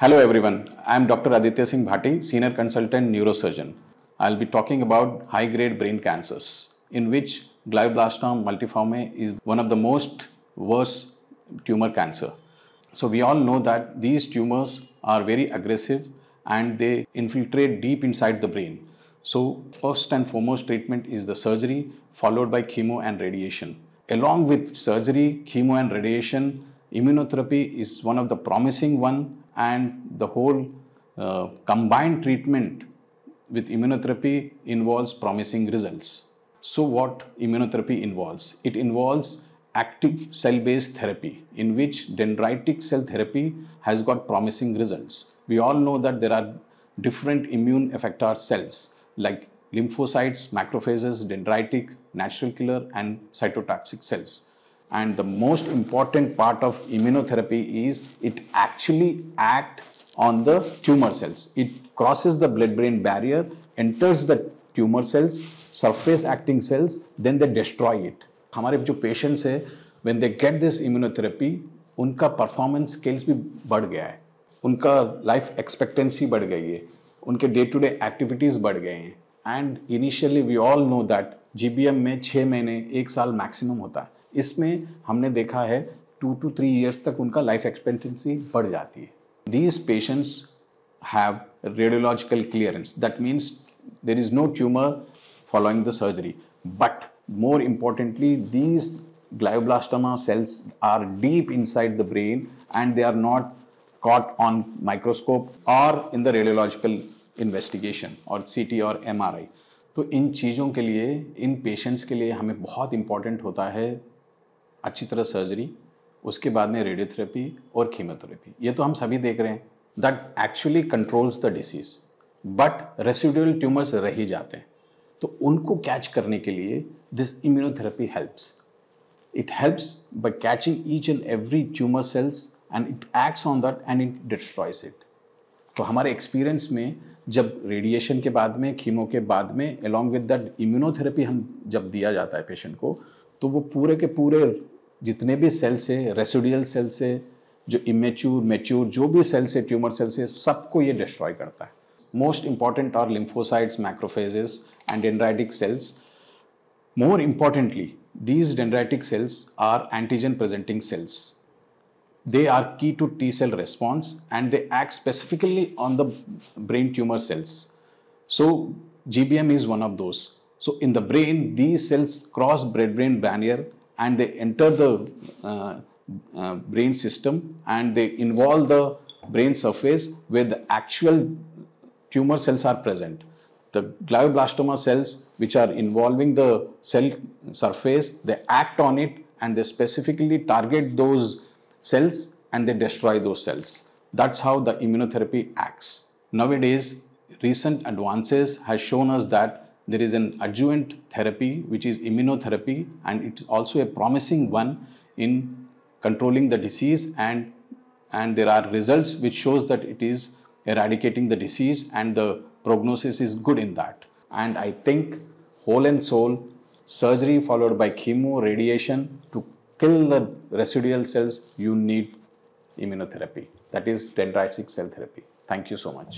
Hello everyone, I am Dr. Aditya Singh Bhatti, Senior Consultant Neurosurgeon. I'll be talking about high-grade brain cancers, in which glioblastoma multiforme is one of the most worst tumor cancer. So we all know that these tumors are very aggressive and they infiltrate deep inside the brain. So first and foremost treatment is the surgery followed by chemo and radiation. Along with surgery, chemo and radiation, immunotherapy is one of the promising one and the whole uh, combined treatment with immunotherapy involves promising results. So what immunotherapy involves? It involves active cell-based therapy in which dendritic cell therapy has got promising results. We all know that there are different immune effector cells like lymphocytes, macrophages, dendritic, natural killer and cytotoxic cells. And the most important part of immunotherapy is it actually acts on the tumor cells. It crosses the blood-brain barrier, enters the tumor cells, surface acting cells, then they destroy it. if you patients say when they get this immunotherapy, उनका performance skills भी बढ़ गया है उनका life expectancy बढ़ गई है उनके day-to-day activities एक्टिविटीज़ बढ़ गए हैं And initially we all know that GBM में छः महीने एक साल maximum होता इसमें हमने देखा है टू टू थ्री ईयर्स तक उनका लाइफ एक्सपेक्टेंसी बढ़ जाती है these patients have radiological clearance that means there is no tumour following the surgery but more importantly these glioblastoma cells are deep inside the brain and they are not caught on microscope or in the radiological investigation or C T or M R I तो इन चीज़ों के लिए इन patients के लिए हमें बहुत important होता है अच्छी तरह सर्जरी उसके बाद में रेडियोथेरेपी और कीमोथेरेपी ये तो हम सभी देख रहे हैं that actually controls the disease but residual tumours रह ही जाते हैं तो उनको कैच करने के लिए this immunotherapy helps it helps by catching each and every tumour cells and it acts on that and it destroys it तो हमारे एक्सपीरियंस में जब रेडिएशन के बाद में खीमो के बाद में अलॉन्ग विद दैट इम्यूनोथेरेपी हम जब दिया जाता है पेशेंट को तो वो पूरे के पूरे जितने भी सेल्स है रेसिडियल सेल्स है जो इमेच्योर मेच्योर जो भी सेल्स है ट्यूमर सेल्स है सबको ये डिस्ट्रॉय करता है most important are lymphocytes macrophages and dendritic cells more importantly these dendritic cells are antigen presenting cells they are key to T cell response and they act specifically on the brain tumour cells so G B M is one of those So in the brain, these cells cross blood-brain barrier and they enter the uh, uh, brain system and they involve the brain surface where the actual tumor cells are present. The glioblastoma cells which are involving the cell surface, they act on it and they specifically target those cells and they destroy those cells. That's how the immunotherapy acts. Nowadays, recent advances has shown us that there is an adjuvant therapy which is immunotherapy and it's also a promising one in controlling the disease and, and there are results which shows that it is eradicating the disease and the prognosis is good in that. And I think whole and soul surgery followed by chemo radiation to kill the residual cells you need immunotherapy that is dendritic cell therapy. Thank you so much.